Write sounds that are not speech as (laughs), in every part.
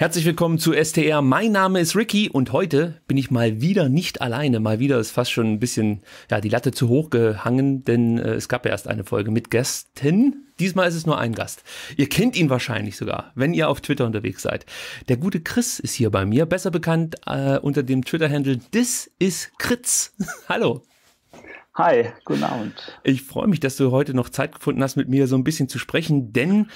Herzlich willkommen zu STR. Mein Name ist Ricky und heute bin ich mal wieder nicht alleine. Mal wieder ist fast schon ein bisschen ja, die Latte zu hoch gehangen, denn äh, es gab ja erst eine Folge mit Gästen. Diesmal ist es nur ein Gast. Ihr kennt ihn wahrscheinlich sogar, wenn ihr auf Twitter unterwegs seid. Der gute Chris ist hier bei mir, besser bekannt äh, unter dem Twitter-Handle This is Kritz. (laughs) Hallo. Hi, guten Abend. Ich freue mich, dass du heute noch Zeit gefunden hast, mit mir so ein bisschen zu sprechen, denn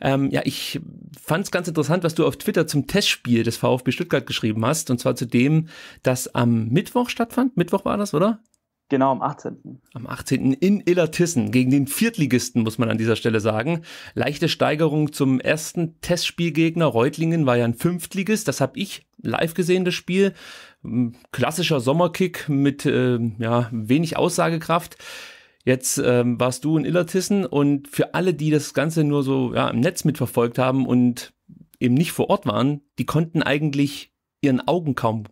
ähm, ja, ich fand es ganz interessant, was du auf Twitter zum Testspiel des VfB Stuttgart geschrieben hast, und zwar zu dem, das am Mittwoch stattfand. Mittwoch war das, oder? Genau, am 18. Am 18. in Illertissen gegen den Viertligisten, muss man an dieser Stelle sagen. Leichte Steigerung zum ersten Testspielgegner. Reutlingen war ja ein Fünftligist. Das habe ich live gesehen, das Spiel klassischer Sommerkick mit äh, ja, wenig Aussagekraft. Jetzt ähm, warst du in Illertissen und für alle, die das Ganze nur so ja, im Netz mitverfolgt haben und eben nicht vor Ort waren, die konnten eigentlich ihren Augen kaum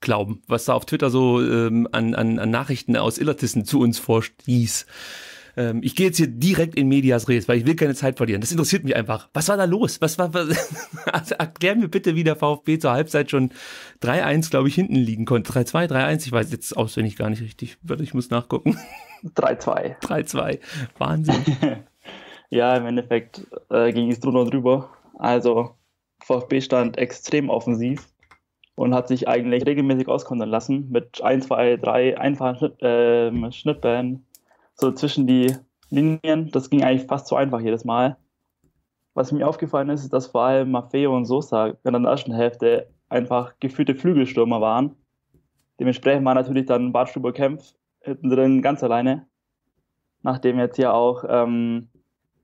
glauben, was da auf Twitter so ähm, an, an, an Nachrichten aus Illertissen zu uns vorstieß. Ähm, ich gehe jetzt hier direkt in Medias Res, weil ich will keine Zeit verlieren. Das interessiert mich einfach. Was war da los? Was war, was, (laughs) also erklär mir bitte, wie der VfB zur Halbzeit schon 3-1, glaube ich, hinten liegen konnte. 3-2, 3-1, ich weiß jetzt auswendig gar nicht richtig. Ich muss nachgucken. 3-2. 3-2. (laughs) Wahnsinn. (laughs) ja, im Endeffekt äh, ging es drunter und drüber. Also VfB stand extrem offensiv und hat sich eigentlich regelmäßig auskontern lassen mit 1, 2, 3 einfachen Schnitt, äh, Schnittbällen so zwischen die Linien. Das ging eigentlich fast zu einfach jedes Mal. Was mir aufgefallen ist, ist, dass vor allem Maffeo und Sosa in der ersten Hälfte einfach geführte Flügelstürmer waren. Dementsprechend war natürlich dann Bartstuber Kempf hinten drin ganz alleine. Nachdem jetzt ja auch ähm,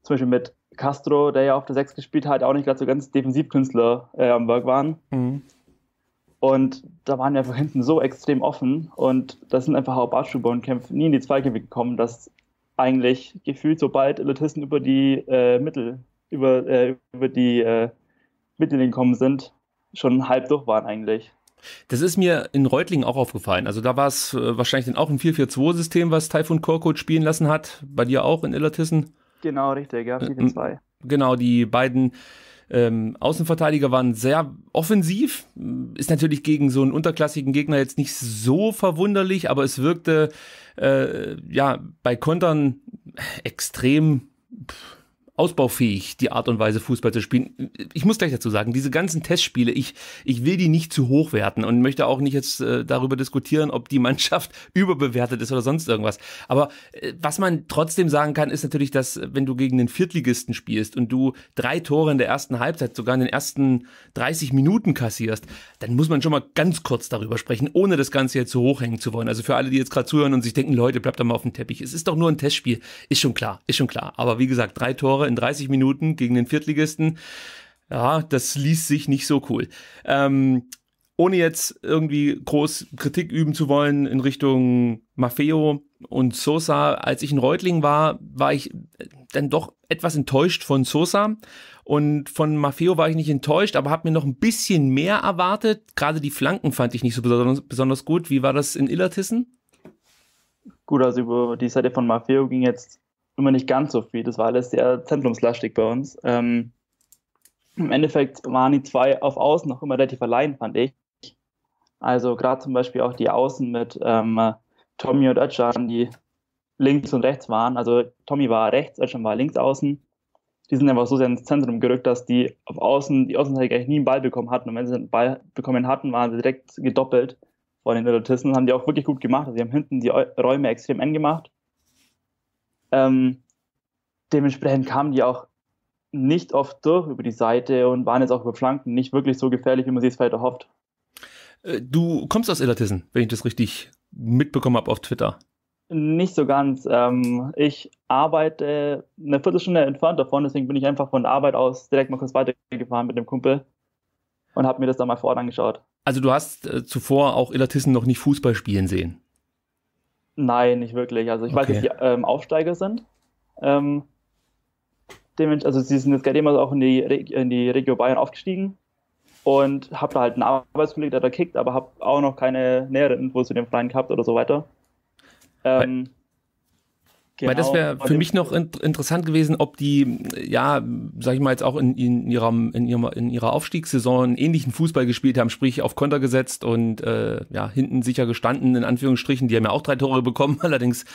zum Beispiel mit Castro, der ja auf der 6 gespielt hat, auch nicht gerade so ganz Defensivkünstler äh, am Werk waren. Mhm. Und da waren wir einfach hinten so extrem offen und da sind einfach Haubatschuber und Kämpfe nie in die Zweikämpfe gekommen, dass eigentlich gefühlt, sobald Elitisten über die äh, Mittel, über, äh, über die äh, Mittel gekommen sind, schon halb durch waren eigentlich. Das ist mir in Reutlingen auch aufgefallen. Also da war es äh, wahrscheinlich dann auch ein 4-4-2-System, was Taifun Korkut spielen lassen hat. Bei dir auch in Illertissen? Genau, richtig, ja, 4-4-2. Äh, genau, die beiden ähm, Außenverteidiger waren sehr offensiv, ist natürlich gegen so einen unterklassigen Gegner jetzt nicht so verwunderlich, aber es wirkte äh, ja bei Kontern extrem. Pff, ausbaufähig, die Art und Weise Fußball zu spielen. Ich muss gleich dazu sagen, diese ganzen Testspiele, ich, ich will die nicht zu hoch werten und möchte auch nicht jetzt äh, darüber diskutieren, ob die Mannschaft (laughs) überbewertet ist oder sonst irgendwas. Aber äh, was man trotzdem sagen kann, ist natürlich, dass äh, wenn du gegen den Viertligisten spielst und du drei Tore in der ersten Halbzeit, sogar in den ersten 30 Minuten kassierst, dann muss man schon mal ganz kurz darüber sprechen, ohne das Ganze jetzt so hochhängen zu wollen. Also für alle, die jetzt gerade zuhören und sich denken, Leute, bleibt doch mal auf dem Teppich. Es ist doch nur ein Testspiel. Ist schon klar, ist schon klar. Aber wie gesagt, drei Tore in 30 Minuten gegen den Viertligisten. Ja, das liest sich nicht so cool. Ähm, ohne jetzt irgendwie groß Kritik üben zu wollen in Richtung Maffeo und Sosa, als ich in Reutling war, war ich äh, dann doch etwas enttäuscht von Sosa und von Maffeo war ich nicht enttäuscht, aber habe mir noch ein bisschen mehr erwartet. Gerade die Flanken fand ich nicht so besonders, besonders gut. Wie war das in Illertissen? Gut, also über die Seite von Maffeo ging jetzt nur mal nicht ganz so viel. Das war alles sehr zentrumslastig bei uns. Ähm, Im Endeffekt waren die zwei auf Außen noch immer relativ allein, fand ich. Also gerade zum Beispiel auch die Außen mit ähm, Tommy und Özcan, die links und rechts waren. Also Tommy war rechts, Özcan war links außen. Die sind einfach so sehr ins Zentrum gerückt, dass die auf Außen, die Außenseite eigentlich nie einen Ball bekommen hatten. Und wenn sie einen Ball bekommen hatten, waren sie direkt gedoppelt von den Etatisten. Das haben die auch wirklich gut gemacht. Also sie haben hinten die Räume extrem eng gemacht ähm, dementsprechend kamen die auch nicht oft durch über die Seite und waren jetzt auch über Flanken nicht wirklich so gefährlich, wie man sich es vielleicht erhofft. Äh, du kommst aus Illertissen, wenn ich das richtig mitbekommen habe auf Twitter. Nicht so ganz. Ähm, ich arbeite eine Viertelstunde entfernt davon, deswegen bin ich einfach von der Arbeit aus direkt mal kurz weitergefahren mit dem Kumpel und habe mir das dann mal vor Ort angeschaut. Also du hast äh, zuvor auch Illertissen noch nicht Fußball spielen sehen? Nein, nicht wirklich. Also ich okay. weiß, dass die ähm, Aufsteiger sind. Ähm, also sie sind jetzt gerade immer auch in die, Re in die Regio Bayern aufgestiegen und habe da halt einen Arbeitskollegen, der da kickt, aber habe auch noch keine näheren Infos zu dem Verein gehabt oder so weiter. Ähm, Genau, Weil das genau, wäre für mich noch in, interessant gewesen, ob die, ja, sag ich mal jetzt auch in, in, ihrem, in, ihrem, in ihrer Aufstiegssaison einen ähnlichen Fußball gespielt haben, sprich auf Konter gesetzt und äh, ja, hinten sicher gestanden, in Anführungsstrichen. Die haben ja auch drei Tore bekommen, (laughs) allerdings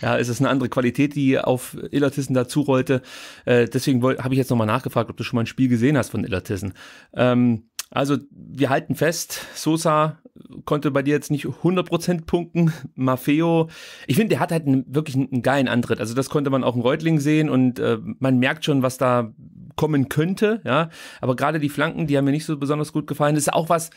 ja, ist es eine andere Qualität, die auf Illertissen dazu rollte. Äh, deswegen habe ich jetzt nochmal nachgefragt, ob du schon mal ein Spiel gesehen hast von Illertissen. Ähm, also wir halten fest, Sosa konnte bei dir jetzt nicht 100% punkten. (laughs) Maffeo, ich finde, der hat halt einen, wirklich einen, geilen Antritt. Also das konnte man auch in Reutling sehen und äh, man merkt schon, was da kommen könnte, ja. Aber gerade die Flanken, die haben mir nicht so besonders gut gefallen. Das ist auch was,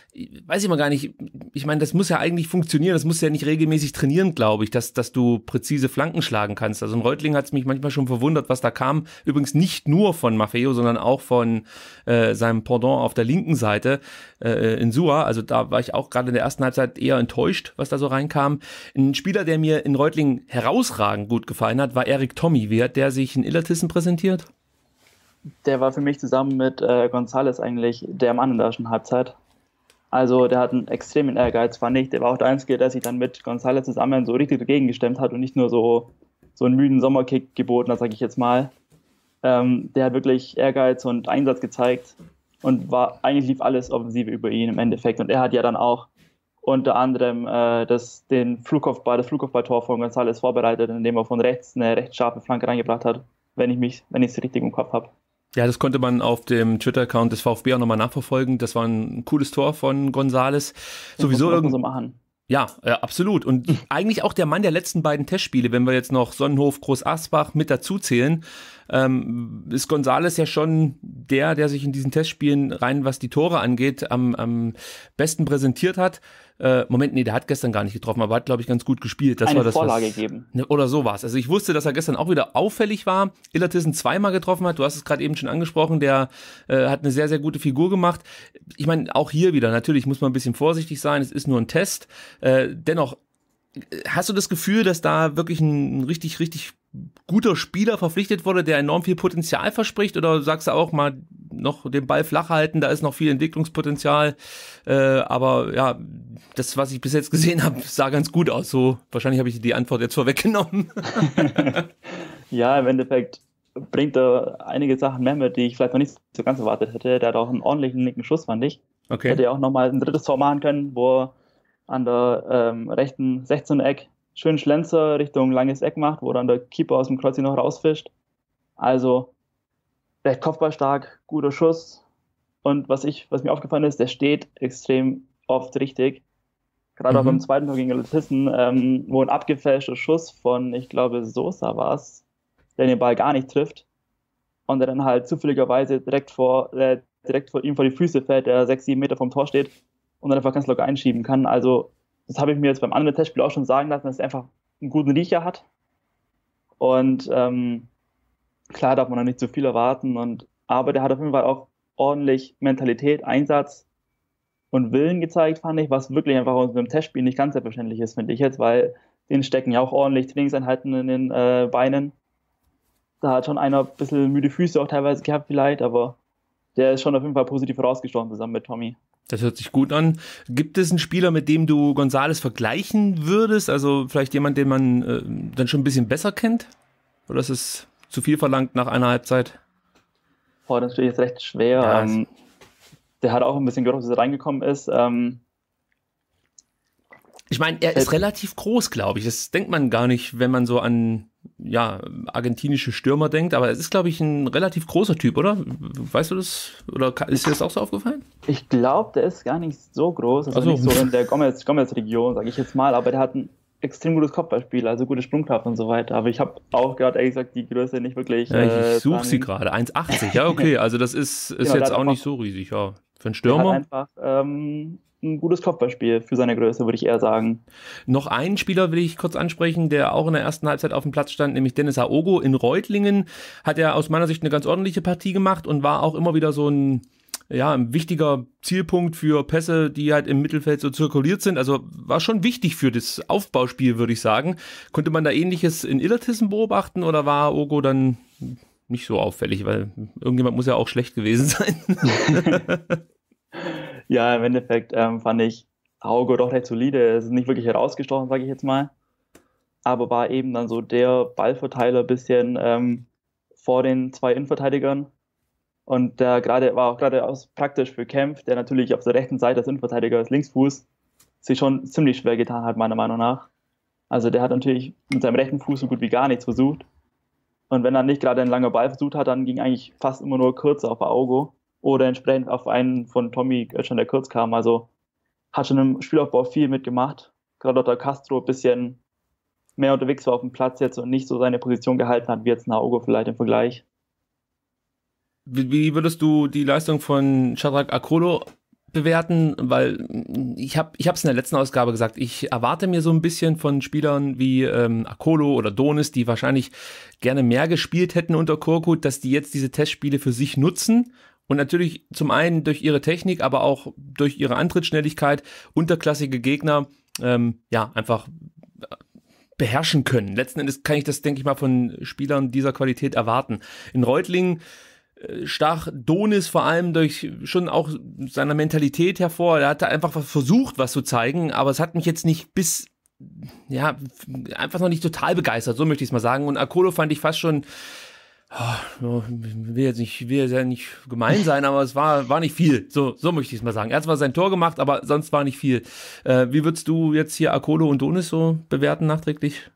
weiß ich mal gar nicht. Ich meine, das muss ja eigentlich funktionieren. Das muss ja nicht regelmäßig trainieren, glaube ich, dass, dass du präzise Flanken schlagen kannst. Also in Reutling hat es mich manchmal schon verwundert, was da kam. Übrigens nicht nur von Maffeo, sondern auch von äh, seinem Pendant auf der linken Seite äh, in Sua. Also da war ich auch gerade in der ersten Halbzeit eher enttäuscht, was da so reinkam. Ein Spieler, der mir in Reutling herausragend gut gefallen hat, war Erik Tommy. Wie hat der sich in Illertissen präsentiert? der war für mich zusammen mit äh, Gonzales eigentlich der Mann in der ersten Halbzeit. Also der hat einen extremen Ehrgeiz, fand ich. Der war auch der Einzige, der sich dann mit Gonzales zusammen so richtig dagegen gestemmt hat und nicht nur so, so einen müden Sommerkick geboten hat, sag ich jetzt mal. Ähm, der hat wirklich Ehrgeiz und Einsatz gezeigt und war eigentlich lief alles offensiv über ihn im Endeffekt. Und er hat ja dann auch unter anderem äh, das, den Flugkopfball, das Flugkopfballtor von Gonzales vorbereitet, indem er von rechts eine recht scharfe Flanke reingebracht hat, wenn ich es richtig im Kopf habe. Ja, das konnte man auf dem Twitter-Account des VfB auch nochmal nachverfolgen. Das war ein cooles Tor von Gonzales. Sowieso irgendwo. So machen. ja, ja, absolut. Und (laughs) eigentlich auch der Mann der letzten beiden Testspiele, wenn wir jetzt noch Sonnenhof, Groß Asbach mit dazu zählen ähm, ist Gonzales ja schon der, der sich in diesen Testspielen rein, was die Tore angeht, am, am besten präsentiert hat. Äh, Moment, nee, der hat gestern gar nicht getroffen, aber hat, glaube ich, ganz gut gespielt. Das Eine war das, Vorlage was, geben. Ne, oder so war's. Also ich wusste, dass er gestern auch wieder auffällig war. Illertissen zweimal getroffen hat. Du hast es gerade eben schon angesprochen. Der äh, hat eine sehr, sehr gute Figur gemacht. Ich meine, auch hier wieder, natürlich muss man ein bisschen vorsichtig sein. Es ist nur ein Test. Äh, dennoch hast du das Gefühl, dass da wirklich ein richtig, richtig guter Spieler verpflichtet wurde, der enorm viel Potenzial verspricht? Oder sagst du auch mal noch den Ball flach halten, da ist noch viel Entwicklungspotenzial? Äh, aber ja, das, was ich bis jetzt gesehen habe, sah ganz gut aus. So wahrscheinlich habe ich die Antwort jetzt vorweggenommen. (laughs) ja, im Endeffekt bringt er einige Sachen mehr mit, die ich vielleicht noch nicht so ganz erwartet hätte. Der hat auch einen ordentlichen linken Schuss, fand ich. Okay. Hätte ja auch nochmal ein drittes Tor machen können, wo er an der ähm, rechten 16-Eck schön Schlenzer Richtung langes Eck macht, wo dann der Keeper aus dem Kreuz noch rausfischt. Also recht kopfballstark, guter Schuss. Und was, ich, was mir aufgefallen ist, der steht extrem oft richtig. Gerade mhm. auch beim zweiten Tor gegen Lutissen, ähm, wo ein abgefälschter Schuss von, ich glaube, Sosa war es, der den Ball gar nicht trifft und der dann halt zufälligerweise direkt vor, äh, direkt vor ihm vor die Füße fällt, der sechs, sieben Meter vom Tor steht und dann einfach ganz locker einschieben kann. Also das habe ich mir jetzt beim anderen Testspiel auch schon sagen lassen, dass er einfach einen guten Riecher hat. Und ähm, klar darf man noch nicht zu viel erwarten. Und, aber der hat auf jeden Fall auch ordentlich Mentalität, Einsatz und Willen gezeigt, fand ich, was wirklich einfach in einem Testspiel nicht ganz selbstverständlich ist, finde ich jetzt, weil denen stecken ja auch ordentlich Trainingseinheiten in den äh, Beinen. Da hat schon einer ein bisschen müde Füße auch teilweise gehabt vielleicht, aber der ist schon auf jeden Fall positiv vorausgestorben zusammen mit Tommy. Das hört sich gut an. Gibt es einen Spieler, mit dem du Gonzales vergleichen würdest? Also vielleicht jemand, den man äh, dann schon ein bisschen besser kennt? Oder ist es zu viel verlangt nach einer Halbzeit? Boah, das ist natürlich recht schwer. Ja, ähm, der hat auch ein bisschen gehört, dass er reingekommen ist. Ähm, ich meine, er ist äh, relativ groß, glaube ich. Das denkt man gar nicht, wenn man so an ja, argentinische Stürmer denkt, aber es ist, glaube ich, ein relativ großer Typ, oder? Weißt du das? Oder ist dir das auch so aufgefallen? Ich glaube, der ist gar nicht so groß. Also, also. nicht so in der (laughs) Gomez-Region, sage ich jetzt mal, aber der hat ein extrem gutes Kopfballspiel, also gute Sprungkraft und so weiter. Aber ich habe auch gerade ehrlich gesagt die Größe nicht wirklich. Ja, ich äh, suche sie gerade. 1,80, ja, okay. Also das ist, (laughs) ist genau, jetzt auch nicht so riesig, ja. Für einen Stürmer. Einfach, ähm, ein gutes Kopfballspiel für seine Größe, würde ich eher sagen. Noch einen Spieler will ich kurz ansprechen, der auch in der ersten Halbzeit auf dem Platz stand, nämlich Dennis Aogo in Reutlingen. Hat er aus meiner Sicht eine ganz ordentliche Partie gemacht und war auch immer wieder so ein ja, ein wichtiger Zielpunkt für Pässe, die halt im Mittelfeld so zirkuliert sind. Also war schon wichtig für das Aufbauspiel, würde ich sagen. Konnte man da ähnliches in Illertissen beobachten oder war Ogo dann nicht so auffällig? Weil irgendjemand muss ja auch schlecht gewesen sein. (laughs) (laughs) ja, im Endeffekt ähm, fand ich Augo doch recht solide. Es ist nicht wirklich herausgestochen, sage ich jetzt mal. Aber war eben dann so der Ballverteiler ein bisschen ähm, vor den zwei Innenverteidigern. Und da gerade war auch gerade praktisch für Kempf, der natürlich auf der rechten Seite als Innenverteidiger als Linksfuß sich schon ziemlich schwer getan hat, meiner Meinung nach. Also der hat natürlich mit seinem rechten Fuß so gut wie gar nichts versucht. Und wenn er nicht gerade einen langen Ball versucht hat, dann ging eigentlich fast immer nur kurz auf Augo oder entsprechend auf einen von Tommy Götzschan, der kurz kam. Also hat schon im Spielaufbau viel mitgemacht. Gerade Dr. Castro ein bisschen mehr unterwegs war auf dem Platz jetzt und nicht so seine Position gehalten hat, wie jetzt Naogo vielleicht im Vergleich. Wie würdest du die Leistung von Shadrach Akolo bewerten? Weil mm, ich habe es in der letzten Ausgabe gesagt, ich erwarte mir so ein bisschen von Spielern wie ähm, Akolo oder Donis, die wahrscheinlich gerne mehr gespielt hätten unter Korkut, dass die jetzt diese Testspiele für sich nutzen und natürlich zum einen durch ihre Technik, aber auch durch ihre Antrittsschnelligkeit unterklassige Gegner ähm, ja einfach äh, beherrschen können. Letzten Endes kann ich das, denke ich mal, von Spielern dieser Qualität erwarten. In Reutlingen äh, stach Donis vor allem durch schon auch seiner Mentalität hervor. Er hatte einfach versucht, was zu zeigen, aber es hat mich jetzt nicht bis ja, einfach noch nicht total begeistert, so möchte ich es mal sagen. Und Akolo fand ich fast schon Ah, will jetzt nicht, will jetzt ja nicht gemein sein, aber es war, war nicht viel. So, so möchte ich es mal sagen. Er hat zwar sein Tor gemacht, aber sonst war nicht viel. Äh, wie würdest du jetzt hier Akolo und Donis so bewerten nachträglich?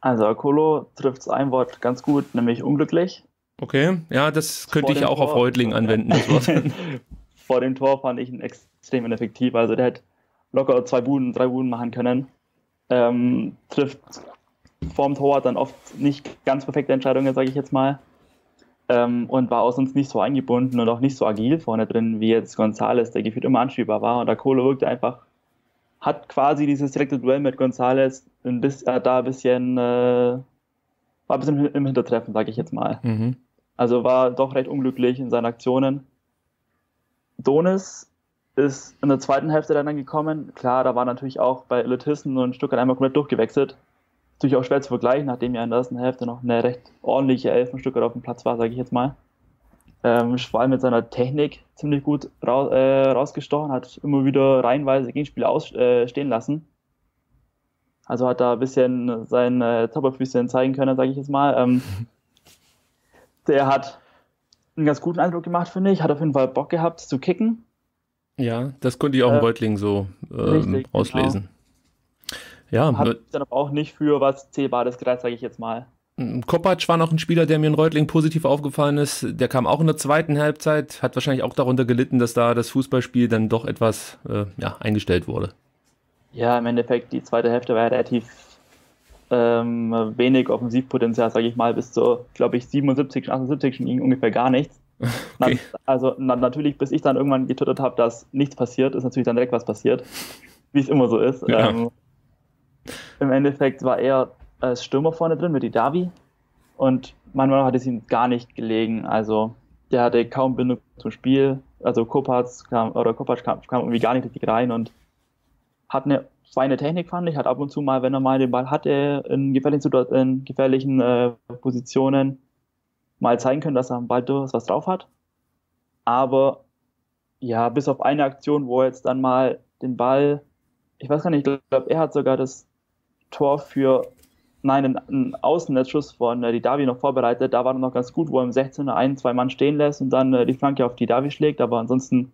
Also Akolo trifft ein Wort ganz gut, nämlich unglücklich. Okay, ja, das könnte Vor ich auch Tor. auf Reutling anwenden. (laughs) Vor dem Tor fand ich ihn extrem ineffektiv. Also der hätte locker zwei Buden, drei Buden machen können. Ähm, trifft vorm Tor dann oft nicht ganz perfekte Entscheidungen, sage ich jetzt mal. Ähm, und war aus uns nicht so eingebunden und auch nicht so agil vorne drin wie jetzt Gonzales, der gefühlt immer anspielbar war. Und Akolo wirkte einfach, hat quasi dieses direkte Duell mit Gonzales äh, da ein bisschen, äh, war ein bisschen im Hintertreffen, sage ich jetzt mal. Mhm. Also war doch recht unglücklich in seinen Aktionen. Donis ist in der zweiten Hälfte dann, dann gekommen. Klar, da war natürlich auch bei Elitism und Stuttgart einmal komplett durchgewechselt natürlich auch schwer zu vergleichen, nachdem ja in der ersten Hälfte noch eine recht ordentliche Elfenstücker auf dem Platz war, sage ich jetzt mal. Ähm, allem mit seiner Technik ziemlich gut raus, äh, rausgestochen, hat immer wieder reihenweise Gegenspieler ausstehen äh, lassen. Also hat da ein bisschen seine äh, Zauberfüßchen zeigen können, sage ich jetzt mal. Ähm, (laughs) der hat einen ganz guten Eindruck gemacht, finde ich. Hat auf jeden Fall Bock gehabt zu kicken. Ja, das konnte ich auch äh, im ähm, Beutling so ähm, richtig, genau. auslesen. Genau. Ja, habe ich dann aber auch nicht für was Zählbares gereizt, sage ich jetzt mal. Hm, Kopacz war noch ein Spieler, der mir in Reutling positiv aufgefallen ist. Der kam auch in der zweiten Halbzeit, hat wahrscheinlich auch darunter gelitten, dass da das Fußballspiel dann doch etwas äh, ja, eingestellt wurde. Ja, im Endeffekt, die zweite Hälfte war ja relativ ähm, wenig Offensivpotenzial, sage ich mal, bis zur, glaube ich, 77, 78 schon ungefähr gar nichts. (laughs) Okay. also na, natürlich, bis ich dann irgendwann getötet habe, dass nichts passiert, ist natürlich dann direkt was passiert, (laughs) wie es immer so ist. Ja. Ähm, im Endeffekt war er als Stürmer vorne drin mit Davi und manchmal hat es ihm gar nicht gelegen. Also der hatte kaum Bindung zum Spiel. Also Kopacz kam, oder Kopacz kam, kam irgendwie gar nicht richtig rein und hat eine feine Technik, fand ich. Hat ab und zu mal, wenn er mal den Ball hatte, in gefährlichen, in gefährlichen äh, Positionen mal zeigen können, dass er am Ball durchaus was drauf hat. Aber ja, bis auf eine Aktion, wo er jetzt dann mal den Ball, ich weiß gar nicht, ich glaube, er hat sogar das Tor für, nein, einen Außennetzschuss von äh, Didavi noch vorbereitet. Da war er noch ganz gut, wo er im 16er ein, zwei Mann stehen lässt und dann äh, die Flanke auf Didavi schlägt. Aber ansonsten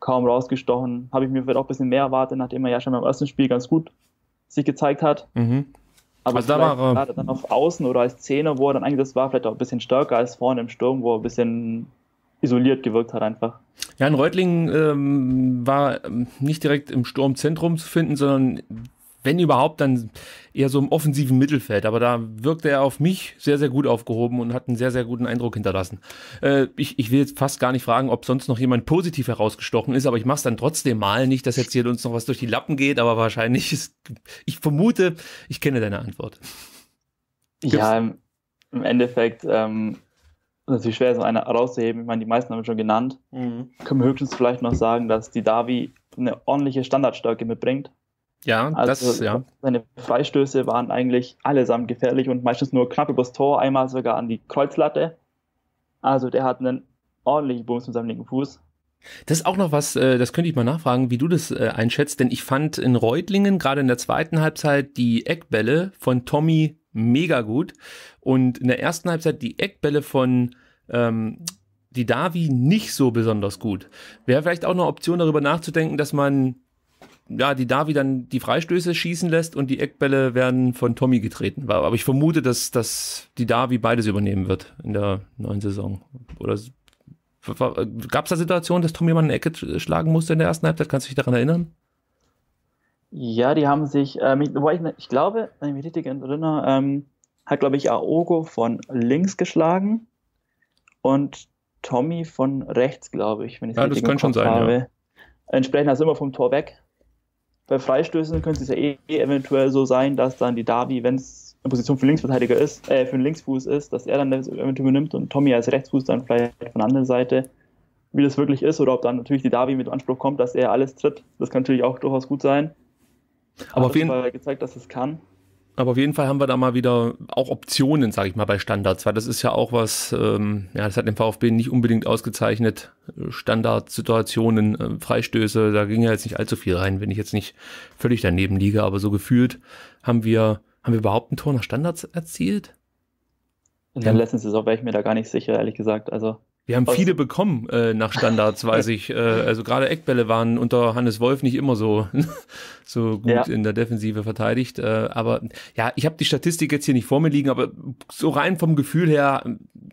kaum rausgestochen. Habe ich mir vielleicht auch ein bisschen mehr erwartet, nachdem er ja schon beim ersten Spiel ganz gut sich gezeigt hat. Mhm. Aber also da war er äh, gerade dann auf Außen oder als Zehner, wo er dann eingesetzt war, vielleicht auch ein bisschen stärker als vorne im Sturm, wo er ein bisschen isoliert gewirkt hat einfach. Ja, in Reutlingen ähm, war ähm, nicht direkt im Sturmzentrum zu finden, sondern wenn überhaupt, dann eher so im offensiven Mittelfeld. Aber da wirkte er auf mich sehr, sehr gut aufgehoben und hat einen sehr, sehr guten Eindruck hinterlassen. Äh, ich, ich will jetzt fast gar nicht fragen, ob sonst noch jemand positiv herausgestochen ist, aber ich mache es dann trotzdem mal. Nicht, dass jetzt hier uns noch was durch die Lappen geht, aber wahrscheinlich ist, ich vermute, ich kenne deine Antwort. Gibt's? Ja, im, im Endeffekt ähm, natürlich schwer, so eine rauszuheben. Ich meine, die meisten haben wir schon genannt. Mhm. Können wir höchstens vielleicht noch sagen, dass die Davi eine ordentliche Standardstärke mitbringt ja, also das, ja. Seine Freistöße waren eigentlich allesamt gefährlich und meistens nur knapp übers Tor, einmal sogar an die Kreuzlatte. Also der hat einen ordentlichen Bums mit seinem linken Fuß. Das ist auch noch was, äh, das könnte ich mal nachfragen, wie du das äh, einschätzt, denn ich fand in Reutlingen gerade in der zweiten Halbzeit die Eckbälle von Tommy mega gut und in der ersten Halbzeit die Eckbälle von ähm, die Davi nicht so besonders gut. Wäre vielleicht auch eine Option darüber nachzudenken, dass man ja, die Davi dann die Freistöße schießen lässt und die Eckbälle werden von Tommy getreten. Aber ich vermute, dass, dass die Davi beides übernehmen wird in der neuen Saison. Oder gab es da Situationen, dass Tommy mal eine Ecke schlagen musste in der ersten Halbzeit? Kannst du dich daran erinnern? Ja, die haben sich, ähm, ich, ne, ich, glaube, wenn ich mich richtig erinnere, ähm, hat, glaube ich, Aogo von links geschlagen und Tommy von rechts, glaube ich, wenn ich es ja, richtig das kann schon sein, habe. Ja. Entsprechend also immer vom Tor weg bei Freistößen könnte es ja eh eventuell so sein, dass dann die Davi, wenn es eine Position für Linksverteidiger ist, äh, für den Linksfuß ist, dass er dann das eventuell übernimmt und Tommy als Rechtsfuß dann vielleicht von der anderen Seite, wie das wirklich ist, oder ob dann natürlich die Davi mit Anspruch kommt, dass er alles tritt. Das kann natürlich auch durchaus gut sein. Aber Hat auf jeden Fall gezeigt, dass es kann. Aber auf jeden Fall haben wir da mal wieder auch Optionen, sage ich mal, bei Standards, weil das ist ja auch was, ähm, ja, das hat den VfB nicht unbedingt ausgezeichnet. Standardsituationen, äh, Freistöße, da ging ja jetzt nicht allzu viel rein, wenn ich jetzt nicht völlig daneben liege, aber so gefühlt haben wir, haben wir überhaupt ein Tor nach Standards erzielt? Ja, letztens ist auch, wäre ich mir da gar nicht sicher, ehrlich gesagt. Also wir haben viele bekommen äh, nach Standards, (laughs) weiß ich. Äh, also gerade Eckbälle waren unter Hannes Wolf nicht immer so, (laughs) so gut ja. in der Defensive verteidigt. Äh, aber ja, ich habe die Statistik jetzt hier nicht vor mir liegen, aber so rein vom Gefühl her äh,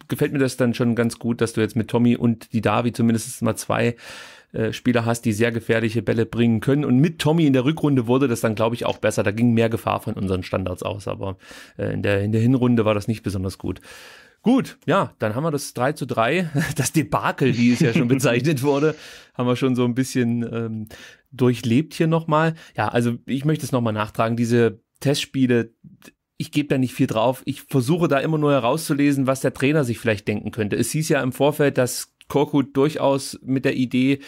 gefällt mir das dann schon ganz gut, dass du jetzt mit Tommy und die Davi zumindest mal zwei äh, Spieler hast, die sehr gefährliche Bälle bringen können. Und mit Tommy in der Rückrunde wurde das dann, glaube ich, auch besser. Da ging mehr Gefahr von unseren Standards aus, aber äh, in, der, in der Hinrunde war das nicht besonders gut. Gut, ja, dann haben wir das 3 zu 3, (laughs) das Debakel, wie es ja schon (laughs) bezeichnet wurde, haben wir schon so ein bisschen ähm, durchlebt hier nochmal. Ja, also ich möchte es nochmal nachtragen, diese Testspiele, ich gebe da nicht viel drauf. Ich versuche da immer nur herauszulesen, was der Trainer sich vielleicht denken könnte. Es hieß ja im Vorfeld, dass Korkut durchaus mit der Idee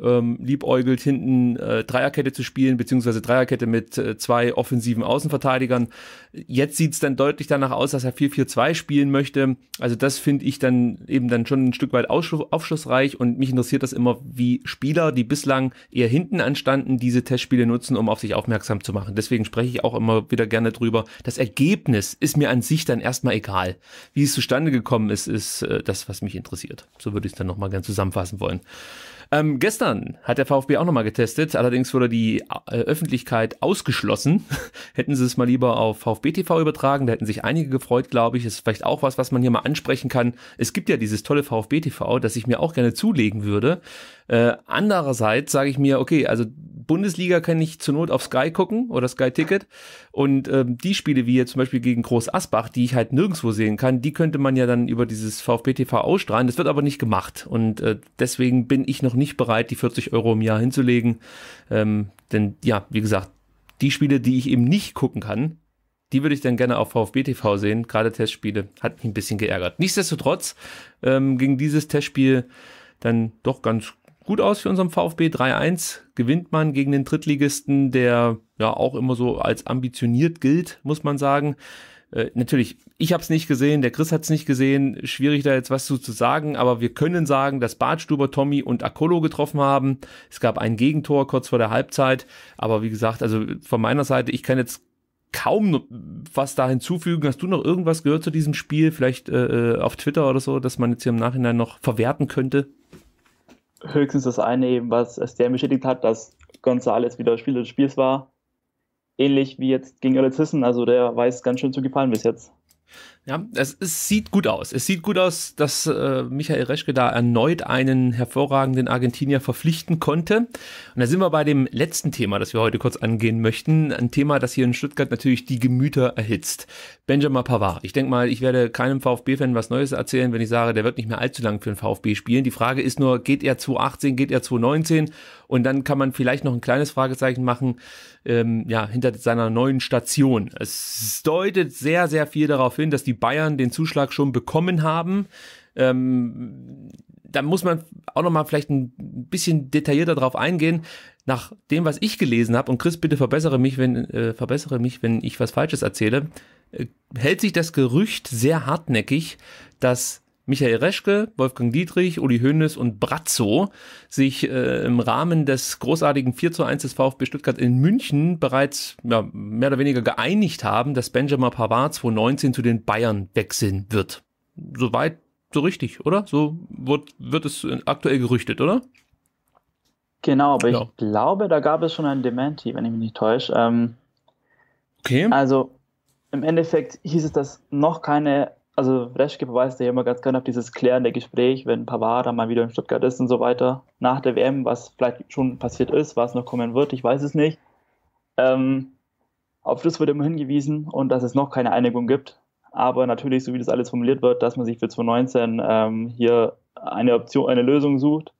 ähm, liebäugelt, hinten äh, Dreierkette zu spielen, beziehungsweise Dreierkette mit äh, zwei offensiven Außenverteidigern. Jetzt sieht es dann deutlich danach aus, dass er 4-4-2 spielen möchte. Also das finde ich dann eben dann schon ein Stück weit aufschlussreich und mich interessiert das immer, wie Spieler, die bislang eher hinten anstanden, diese Testspiele nutzen, um auf sich aufmerksam zu machen. Deswegen spreche ich auch immer wieder gerne drüber. Das Ergebnis ist mir an sich dann erstmal egal. Wie es zustande gekommen ist, ist äh, das, was mich interessiert. So würde ich es dann nochmal gern zusammenfassen wollen. Ähm, gestern hat der VfB auch nochmal getestet, allerdings wurde die äh, Öffentlichkeit ausgeschlossen. (laughs) hätten sie es mal lieber auf VfB TV übertragen, da hätten sich einige gefreut, glaube ich. Ist vielleicht auch was, was man hier mal ansprechen kann. Es gibt ja dieses tolle VfB TV, das ich mir auch gerne zulegen würde. Äh, andererseits sage ich mir, okay, also Bundesliga kann ich zur Not auf Sky gucken oder Sky Ticket und ähm, die Spiele wie jetzt zum Beispiel gegen Groß Asbach, die ich halt nirgendwo sehen kann, die könnte man ja dann über dieses VfB TV ausstrahlen. Das wird aber nicht gemacht und äh, deswegen bin ich noch nicht nicht bereit, die 40 Euro im Jahr hinzulegen. Ähm, denn ja, wie gesagt, die Spiele, die ich eben nicht gucken kann, die würde ich dann gerne auf VfB TV sehen. Gerade Testspiele hat mich ein bisschen geärgert. Nichtsdestotrotz ähm, ging dieses Testspiel dann doch ganz gut aus für unseren VfB. 3-1 gewinnt man gegen den Drittligisten, der ja auch immer so als ambitioniert gilt, muss man sagen. Äh, natürlich, ich habe es nicht gesehen, der Chris hat es nicht gesehen, schwierig da jetzt was zu, zu sagen, aber wir können sagen, dass Bartstuber, Tommy und Akolo getroffen haben. Es gab ein Gegentor kurz vor der Halbzeit, aber wie gesagt, also von meiner Seite, ich kann jetzt kaum was da hinzufügen. Hast du noch irgendwas gehört zu diesem Spiel, vielleicht äh, äh, auf Twitter oder so, dass man jetzt hier im Nachhinein noch verwerten könnte? Höchstens das eine eben, was es der bestätigt hat, dass Gonzales wieder Spieler des Spiels war ähnlich wie jetzt gegen Alex Hissen. Also der weiß ganz schön zu gefallen bis jetzt. Ja, es, es, sieht gut aus. Es sieht gut aus, dass äh, Michael Reschke da erneut einen hervorragenden Argentinier verpflichten konnte. Und da sind wir bei dem letzten Thema, das wir heute kurz angehen möchten. Ein Thema, das hier in Stuttgart natürlich die Gemüter erhitzt. Benjamin Pavard. Ich denke mal, ich werde keinem VfB-Fan was Neues erzählen, wenn ich sage, der wird nicht mehr allzu lang für den VfB spielen. Die Frage ist nur, geht er 2018, geht er 2019? Und dann kann man vielleicht noch ein kleines Fragezeichen machen, ähm, ja, hinter seiner neuen Station. Es deutet sehr, sehr viel darauf hin, dass die die Bayern den Zuschlag schon bekommen haben. Ähm, da muss man auch nochmal vielleicht ein bisschen detaillierter drauf eingehen. Nach dem, was ich gelesen habe, und Chris, bitte verbessere mich, wenn, äh, verbessere mich, wenn ich was Falsches erzähle, äh, hält sich das Gerücht sehr hartnäckig, dass Michael Reschke, Wolfgang Dietrich, Uli Hoeneß und Brazzo sich äh, im Rahmen des großartigen 4 zu 1 des VfB Stuttgart in München bereits ja, mehr oder weniger geeinigt haben, dass Benjamin Pavard 2019 zu den Bayern wechseln wird. Soweit so richtig, oder? So wird, wird es aktuell gerüchtet, oder? Genau, aber ja. ich glaube, da gab es schon ein Dementi, wenn ich mich nicht täusche. Ähm, okay. Also im Endeffekt hieß es, dass noch keine also Reschke beweist ja immer ganz gerne auf dieses klärende Gespräch, wenn Pavard dann mal wieder in Stuttgart ist und so weiter. Nach der WM, was vielleicht schon passiert ist, was noch kommen wird, ich weiß es nicht. Ähm, auf das wird immer hingewiesen und dass es noch keine Einigung gibt. Aber natürlich, so wie das alles formuliert wird, dass man sich für 2019 ähm, hier eine Option, eine Lösung sucht.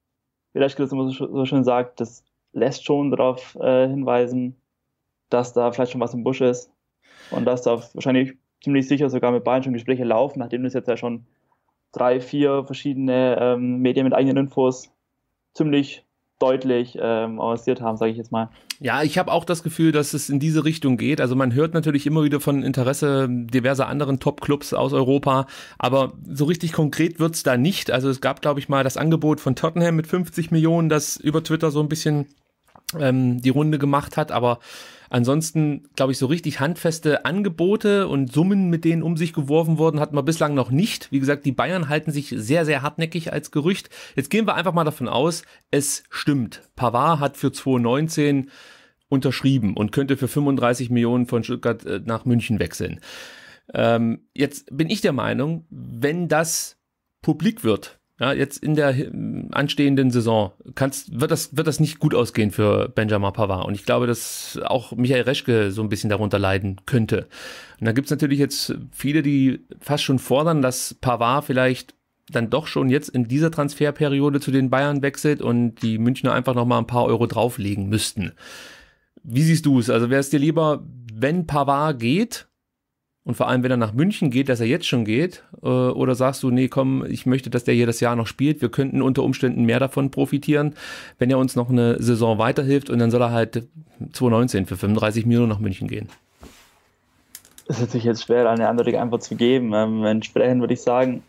Wie Reschke das immer so, so schön sagt, das lässt schon darauf äh, hinweisen, dass da vielleicht schon was im Busch ist und dass da wahrscheinlich ziemlich sicher sogar mit Bayern schon Gespräche laufen, nachdem das jetzt ja schon drei, vier verschiedene ähm, Medien mit eigenen Infos ziemlich deutlich ähm, avanciert haben, sage ich jetzt mal. Ja, ich habe auch das Gefühl, dass es in diese Richtung geht. Also man hört natürlich immer wieder von Interesse diverser anderen Top-Clubs aus Europa, aber so richtig konkret wird es da nicht. Also es gab, glaube ich, mal das Angebot von Tottenham mit 50 Millionen, das über Twitter so ein bisschen ähm, die Runde gemacht hat, aber Ansonsten, glaube ich, so richtig handfeste Angebote und Summen, mit denen um sich geworfen wurden, hatten wir bislang noch nicht. Wie gesagt, die Bayern halten sich sehr, sehr hartnäckig als Gerücht. Jetzt gehen wir einfach mal davon aus, es stimmt. Pavard hat für 2019 unterschrieben und könnte für 35 Millionen von Stuttgart äh, nach München wechseln. Ähm, jetzt bin ich der Meinung, wenn das publik wird, ja, jetzt in der äh, anstehenden Saison kannst, wird, das, wird das nicht gut ausgehen für Benjamin Pavard. Und ich glaube, dass auch Michael Reschke so ein bisschen darunter leiden könnte. Und da gibt's natürlich jetzt viele, die fast schon fordern, dass Pavard vielleicht dann doch schon jetzt in dieser Transferperiode zu den Bayern wechselt und die Münchner einfach nochmal ein paar Euro drauflegen müssten. Wie siehst du es? Also wäre es dir lieber, wenn Pavard geht, und vor allem, wenn er nach München geht, dass er jetzt schon geht, äh, oder sagst du, nee, komm, ich möchte, dass der hier das Jahr noch spielt. Wir könnten unter Umständen mehr davon profitieren, wenn er uns noch eine Saison weiterhilft und dann soll er halt 2019 für 35 Millionen nach München gehen. Es ist natürlich jetzt schwer, eine andere Antwort zu geben. Ähm, entsprechend würde ich sagen,